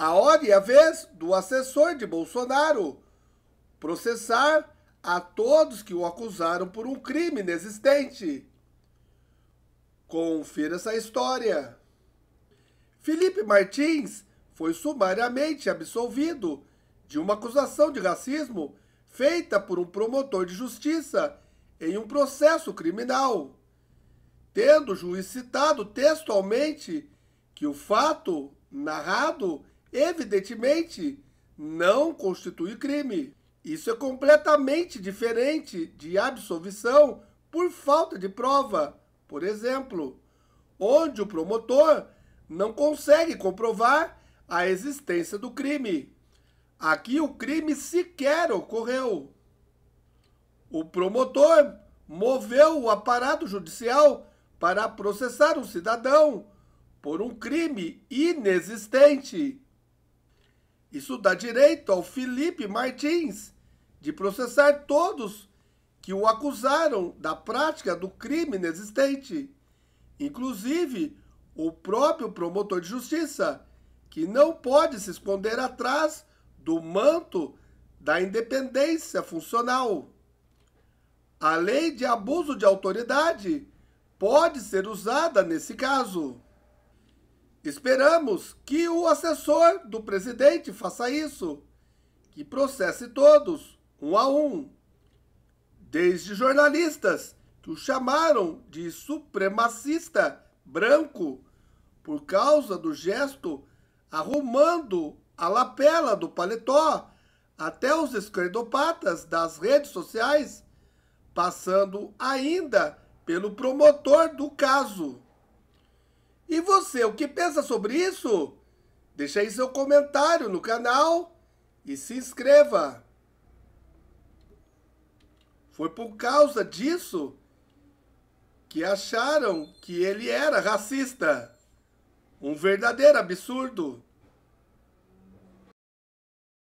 A hora e a vez do assessor de Bolsonaro processar a todos que o acusaram por um crime inexistente. Confira essa história. Felipe Martins foi sumariamente absolvido de uma acusação de racismo feita por um promotor de justiça em um processo criminal, tendo o juiz citado textualmente que o fato narrado evidentemente, não constitui crime. Isso é completamente diferente de absolvição por falta de prova, por exemplo, onde o promotor não consegue comprovar a existência do crime. Aqui o crime sequer ocorreu. O promotor moveu o aparato judicial para processar um cidadão por um crime inexistente. Isso dá direito ao Felipe Martins de processar todos que o acusaram da prática do crime inexistente, inclusive o próprio promotor de justiça, que não pode se esconder atrás do manto da independência funcional. A lei de abuso de autoridade pode ser usada nesse caso. Esperamos que o assessor do presidente faça isso, que processe todos, um a um, desde jornalistas que o chamaram de supremacista branco por causa do gesto arrumando a lapela do paletó, até os esquerdopatas das redes sociais, passando ainda pelo promotor do caso você o que pensa sobre isso? Deixe aí seu comentário no canal e se inscreva. Foi por causa disso que acharam que ele era racista. Um verdadeiro absurdo.